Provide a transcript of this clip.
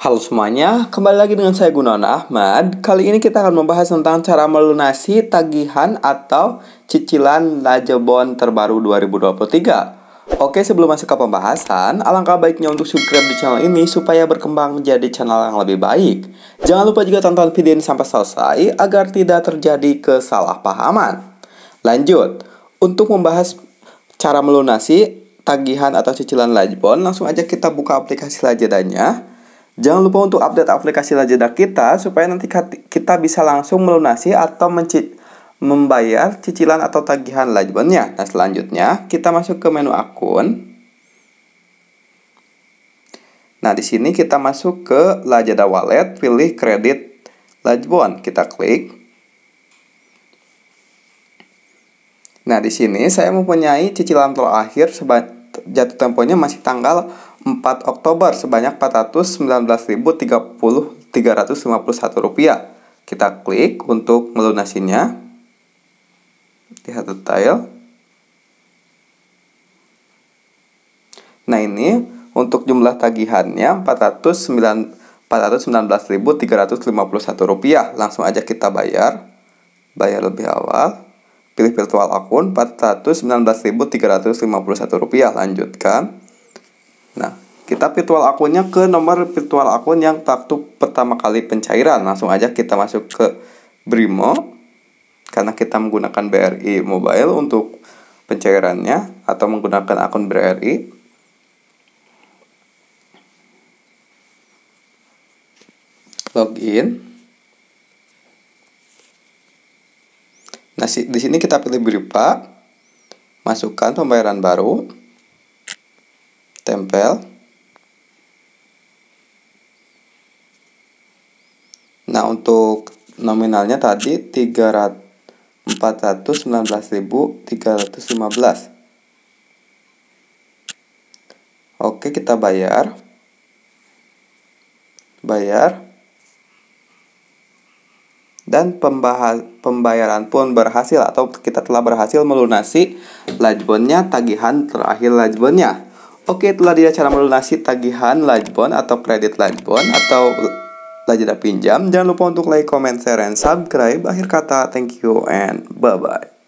Halo semuanya, kembali lagi dengan saya Gunawan Ahmad. Kali ini kita akan membahas tentang cara melunasi tagihan atau cicilan Lajebon terbaru 2023. Oke, sebelum masuk ke pembahasan, alangkah baiknya untuk subscribe di channel ini supaya berkembang menjadi channel yang lebih baik. Jangan lupa juga tonton video ini sampai selesai agar tidak terjadi kesalahpahaman. Lanjut, untuk membahas cara melunasi tagihan atau cicilan Lajbon, langsung aja kita buka aplikasi Lajadanya. Jangan lupa untuk update aplikasi Lajada kita supaya nanti kita bisa langsung melunasi atau menci membayar cicilan atau tagihan Lajbonnya. Nah, selanjutnya kita masuk ke menu akun. Nah, di sini kita masuk ke Lajada Wallet, pilih kredit Lajbon, kita klik. Nah, di sini saya mempunyai cicilan terakhir jatuh temponya masih tanggal 4 Oktober sebanyak satu rupiah. Kita klik untuk melunasinya. Lihat detail. Nah, ini untuk jumlah tagihannya 409 419.351 rupiah. Langsung aja kita bayar. Bayar lebih awal pilih virtual akun 419.351 rupiah lanjutkan nah kita virtual akunnya ke nomor virtual akun yang waktu pertama kali pencairan langsung aja kita masuk ke Brimo karena kita menggunakan BRI Mobile untuk pencairannya atau menggunakan akun BRI login Nah, di sini kita pilih berupa masukkan pembayaran baru, tempel. Nah, untuk nominalnya tadi 300 Oke, kita bayar. Bayar dan pembayaran pun berhasil atau kita telah berhasil melunasi lajbonnya tagihan terakhir lajbonnya. Oke, telah dia cara melunasi tagihan lajbon atau kredit lajbon atau lajeda pinjam. Jangan lupa untuk like, comment, share, dan subscribe. Akhir kata, thank you and bye-bye.